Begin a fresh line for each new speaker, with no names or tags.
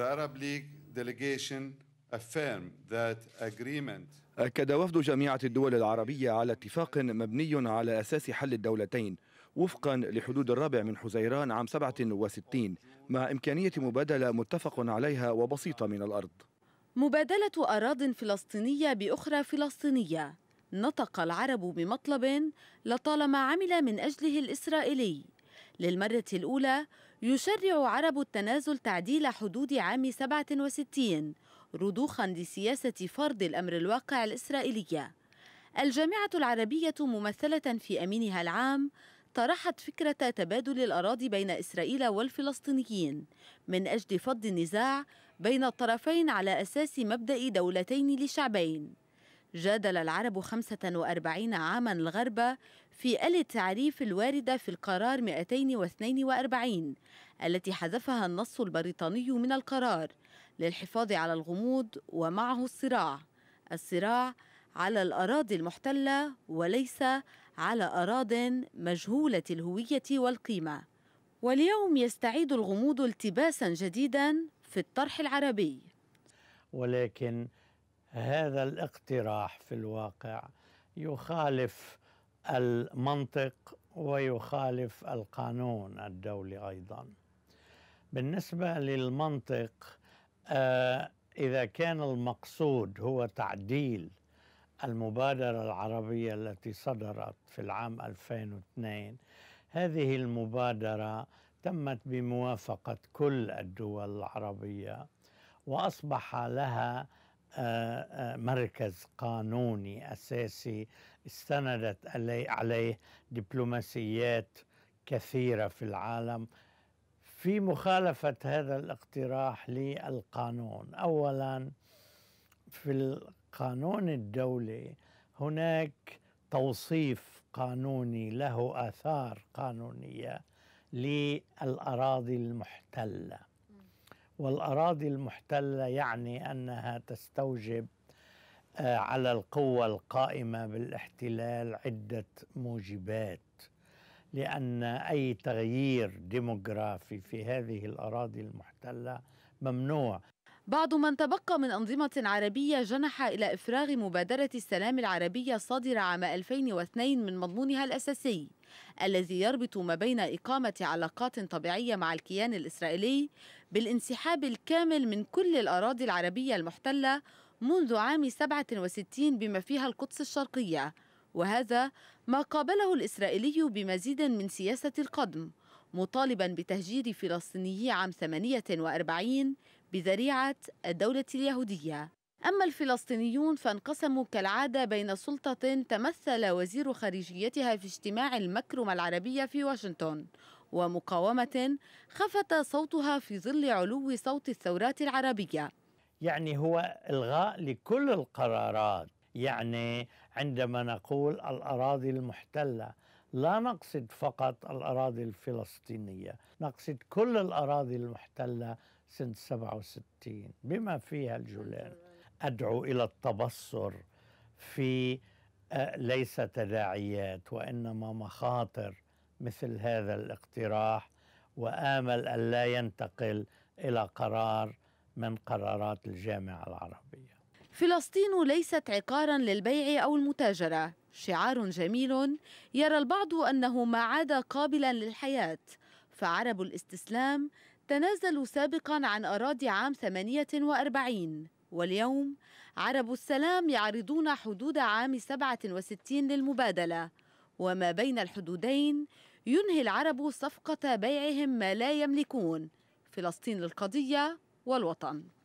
The Arab League delegation affirmed that agreement. أكد وفد جامعة الدول العربية على اتفاق مبني على أساس حل الدولتين وفقا لحدود الرابع من حزيران عام 67 مع إمكانية مبادلة متفق عليها وبسيطة من الأرض مبادلة أراض فلسطينية بأخرى فلسطينية نطق العرب بمطلب لطالما عمل من أجله الإسرائيلي للمرة الأولى يشرع عرب التنازل تعديل حدود عام 67 رضوخا لسياسة فرض الأمر الواقع الإسرائيلية الجامعة العربية ممثلة في أمينها العام طرحت فكرة تبادل الأراضي بين إسرائيل والفلسطينيين من أجل فض النزاع بين الطرفين على أساس مبدأ دولتين لشعبين جادل العرب 45 عاما الغرب في آلة التعريف الواردة في القرار 242 التي حذفها النص البريطاني من القرار للحفاظ على الغموض ومعه الصراع الصراع على الأراضي المحتلة وليس على أراض مجهولة الهوية والقيمة واليوم يستعيد الغموض التباسا جديدا في الطرح العربي
ولكن هذا الاقتراح في الواقع يخالف المنطق ويخالف القانون الدولي ايضا بالنسبه للمنطق آه اذا كان المقصود هو تعديل المبادره العربيه التي صدرت في العام 2002 هذه المبادره تمت بموافقه كل الدول العربيه واصبح لها مركز قانوني اساسي استندت عليه دبلوماسيات كثيره في العالم في مخالفه هذا الاقتراح للقانون اولا في القانون الدولي هناك توصيف قانوني له اثار قانونيه للاراضي المحتله والاراضي المحتله يعني انها تستوجب آه، على القوة القائمه بالاحتلال عده موجبات لان اي تغيير ديموغرافي في هذه الاراضي المحتله ممنوع
بعض من تبقى من أنظمة عربية جنح إلى إفراغ مبادرة السلام العربية الصادرة عام 2002 من مضمونها الأساسي الذي يربط ما بين إقامة علاقات طبيعية مع الكيان الإسرائيلي بالانسحاب الكامل من كل الأراضي العربية المحتلة منذ عام 67 بما فيها القدس الشرقية وهذا ما قابله الإسرائيلي بمزيد من سياسة القدم مطالبا بتهجير فلسطينيي عام 48 بذريعة الدولة اليهودية أما الفلسطينيون فانقسموا كالعادة بين سلطة تمثل وزير خارجيتها في اجتماع المكرمة العربية في واشنطن ومقاومة خفت صوتها في ظل علو صوت الثورات العربية
يعني هو إلغاء لكل القرارات يعني عندما نقول الأراضي المحتلة لا نقصد فقط الأراضي الفلسطينية نقصد كل الأراضي المحتلة سنة 67 بما فيها الجولان أدعو إلى التبصر في آه، ليس تداعيات وإنما مخاطر مثل هذا الاقتراح وآمل أن لا ينتقل إلى قرار من قرارات الجامعة العربية
فلسطين ليست عقارا للبيع أو المتاجرة شعار جميل يرى البعض أنه ما عاد قابلا للحياة فعرب الاستسلام تنازلوا سابقا عن أراضي عام 48 واليوم عرب السلام يعرضون حدود عام 67 للمبادلة وما بين الحدودين ينهي العرب صفقة بيعهم ما لا يملكون فلسطين للقضية والوطن